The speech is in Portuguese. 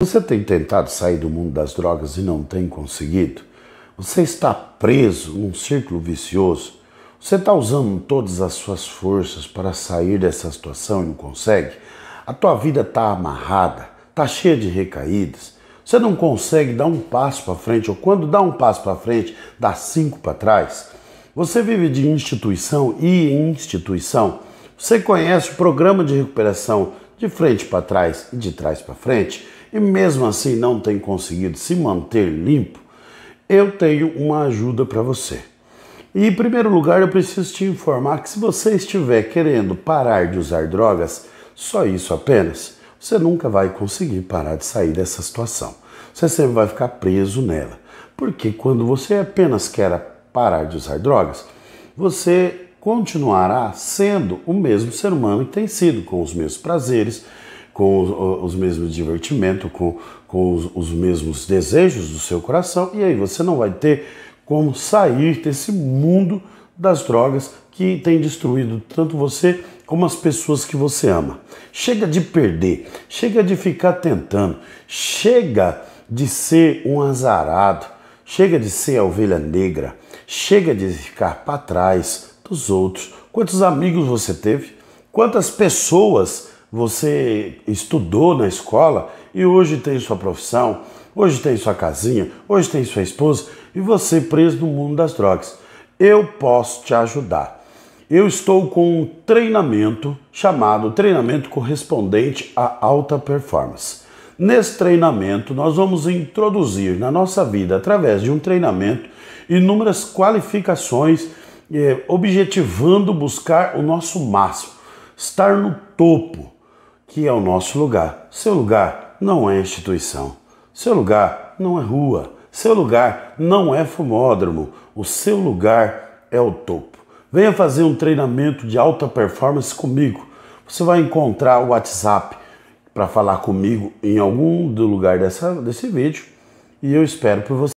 Você tem tentado sair do mundo das drogas e não tem conseguido? Você está preso num círculo vicioso? Você está usando todas as suas forças para sair dessa situação e não consegue? A tua vida está amarrada, está cheia de recaídas. Você não consegue dar um passo para frente, ou quando dá um passo para frente, dá cinco para trás. Você vive de instituição e em instituição. Você conhece o programa de recuperação de frente para trás e de trás para frente? e mesmo assim não tem conseguido se manter limpo, eu tenho uma ajuda para você. E em primeiro lugar, eu preciso te informar que se você estiver querendo parar de usar drogas, só isso apenas, você nunca vai conseguir parar de sair dessa situação. Você sempre vai ficar preso nela. Porque quando você apenas quer parar de usar drogas, você continuará sendo o mesmo ser humano que tem sido, com os mesmos prazeres, com os, os mesmos divertimentos, com, com os, os mesmos desejos do seu coração, e aí você não vai ter como sair desse mundo das drogas que tem destruído tanto você como as pessoas que você ama. Chega de perder, chega de ficar tentando, chega de ser um azarado, chega de ser a ovelha negra, chega de ficar para trás dos outros. Quantos amigos você teve? Quantas pessoas você estudou na escola e hoje tem sua profissão, hoje tem sua casinha, hoje tem sua esposa e você preso no mundo das drogas. Eu posso te ajudar. Eu estou com um treinamento chamado treinamento correspondente à alta performance. Nesse treinamento, nós vamos introduzir na nossa vida, através de um treinamento, inúmeras qualificações, eh, objetivando buscar o nosso máximo, estar no topo, que é o nosso lugar. Seu lugar não é instituição. Seu lugar não é rua. Seu lugar não é fumódromo. O seu lugar é o topo. Venha fazer um treinamento de alta performance comigo. Você vai encontrar o WhatsApp para falar comigo em algum do lugar dessa, desse vídeo e eu espero por você.